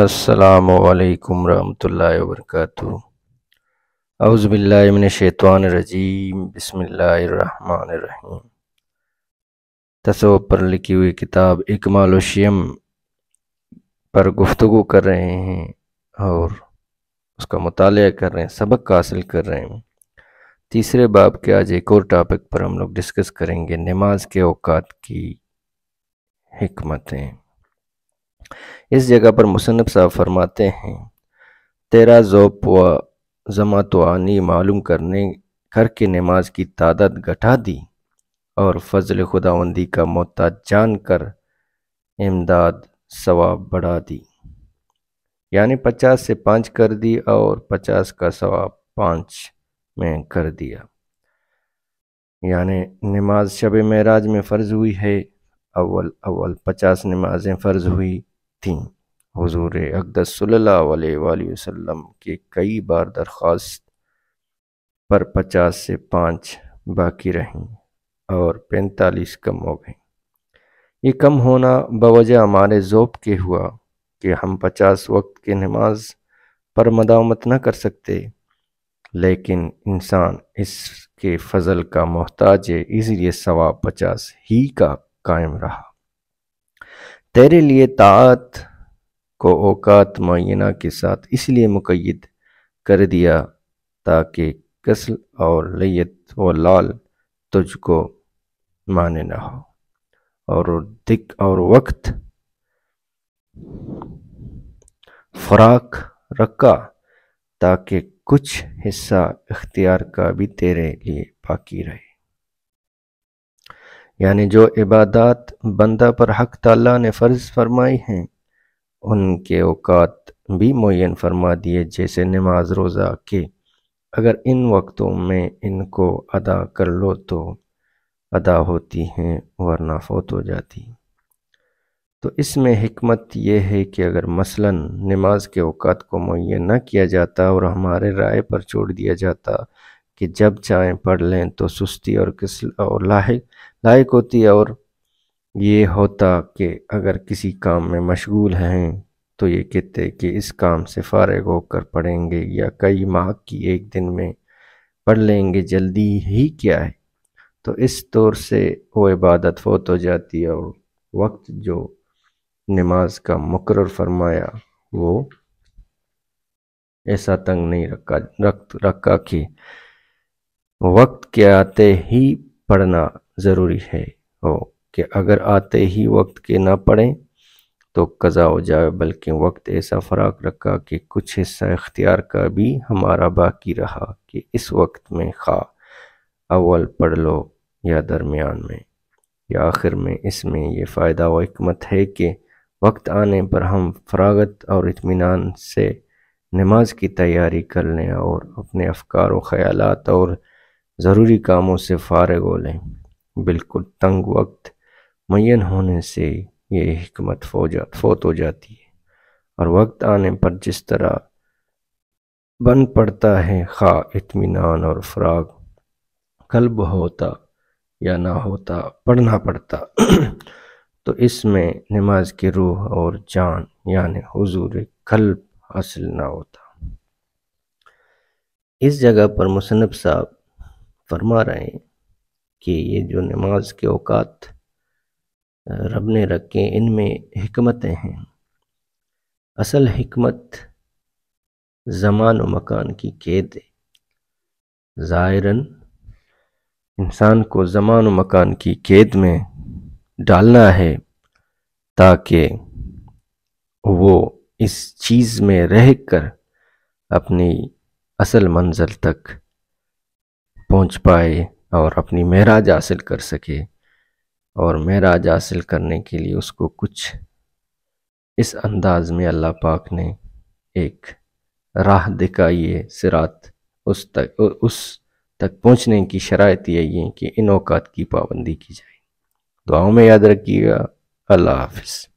असलकम वरहल वर्क अउज़बिल्लिमिनशैतवानरजीम बसमीम तसव पर लिखी हुई किताब इकमालशियम पर गुफ्तु कर रहे हैं और उसका मुताल कर रहे हैं सबक हासिल कर रहे हैं तीसरे बाब के आज एक और टॉपिक पर हम लोग डिस्कस करेंगे नमाज के अवकात की हमतें इस जगह पर मुसनफ़ साहब फरमाते हैं तेरा ज़ोप व आनी मालूम करने करके नमाज की तादाद घटा दी और फजल खुदावंदी का मोहताज जान कर इमदाद सवाब बढ़ा दी यानी पचास से पाँच कर दी और पचास का सवाब पाँच में कर दिया यानि नमाज शब महराज में फ़र्ज़ हुई है अव्वल अव्वल पचास नमाजें फ़र्ज़ हुई थीं हजूर अकदस सल्लाम के कई बार दरख्वास्त पर पचास से पाँच बाकी रहीं और पैंतालीस कम हो गई ये कम होना बवजह हमारे ज़ोब के हुआ कि हम पचास वक्त के नमाज पर मदामत न कर सकते लेकिन इंसान इसके फजल का मोहताज है इसलिए सवाब पचास ही का कायम रहा तेरे लिए तात को औकात मुना के साथ इसलिए मुकैद कर दिया ताकि कसल और लयत व लाल तुझको माने ना हो और दिक और वक्त फराक रखा ताकि कुछ हिस्सा इख्तियार का भी तेरे लिए बाकी रहे यानी जो इबादत बंदा पर हक तला ने फ़र्ज़ फरमाई हैं उनके अवकात भी मुन फरमा दिए जैसे नमाज रोज़ा के अगर इन वक्तों में इनको अदा कर लो तो अदा होती हैं वरना फोत हो जाती तो इसमें हमत यह है कि अगर मसला नमाज के अवकात को मुन न किया जाता और हमारे राय पर छोड़ दिया जाता कि जब चाहें पढ़ लें तो सुस्ती और किस और लाक लायक होती है और ये होता कि अगर किसी काम में मशगूल हैं तो ये कहते कि इस काम से फारग होकर पढ़ेंगे या कई माह की एक दिन में पढ़ लेंगे जल्दी ही क्या है तो इस तौर से वो इबादत फोत हो जाती है और वक्त जो नमाज का मुकर फरमाया वो ऐसा तंग नहीं रखा रख रखा कि वक्त के आते ही पढ़ना ज़रूरी है हो कि अगर आते ही वक्त के ना पढ़ें तो कज़ा हो जाए बल्कि वक्त ऐसा फ़राक रखा कि कुछ हिस्सा इख्तियार का भी हमारा बाकी रहा कि इस वक्त में खा अव्वल पढ़ लो या दरमियान में या आखिर में इसमें यह फ़ायदा व हमत है कि वक्त आने पर हम फरागत और इतमान से नमाज की तैयारी कर लें और अपने अफकार व ख़्याल और ज़रूरी कामों से फारग हो लें बिल्कुल तंग वक्त मैन होने से ये हमत फौजा फोत हो जाती है और वक्त आने पर जिस तरह बन पड़ता है खा इतमान और फ़्राग कल्ब होता या ना होता पढ़ना पड़ता तो इसमें नमाज की रूह और जान यानि हजूर कल्ब हासिल ना होता इस जगह पर मुसनब साहब फरमा रहे हैं कि ये जो नमाज के अवकात रब ने रखे इनमें हमतें हैं असल हमत जमान व मकान की कैद है ज़ाहिरन इंसान को जमान व मकान की कैद में डालना है ताकि वो इस चीज़ में रह कर अपनी असल मंजिल तक पहुंच पाए और अपनी महराज हासिल कर सके और महराज हासिल करने के लिए उसको कुछ इस अंदाज में अल्लाह पाक ने एक राह दिखाई है सिरात उस तक उस तक पहुंचने की शरात यही है कि इन औकात की पाबंदी की जाए दुआओं में याद रखिएगा अल्लाह हाफिज़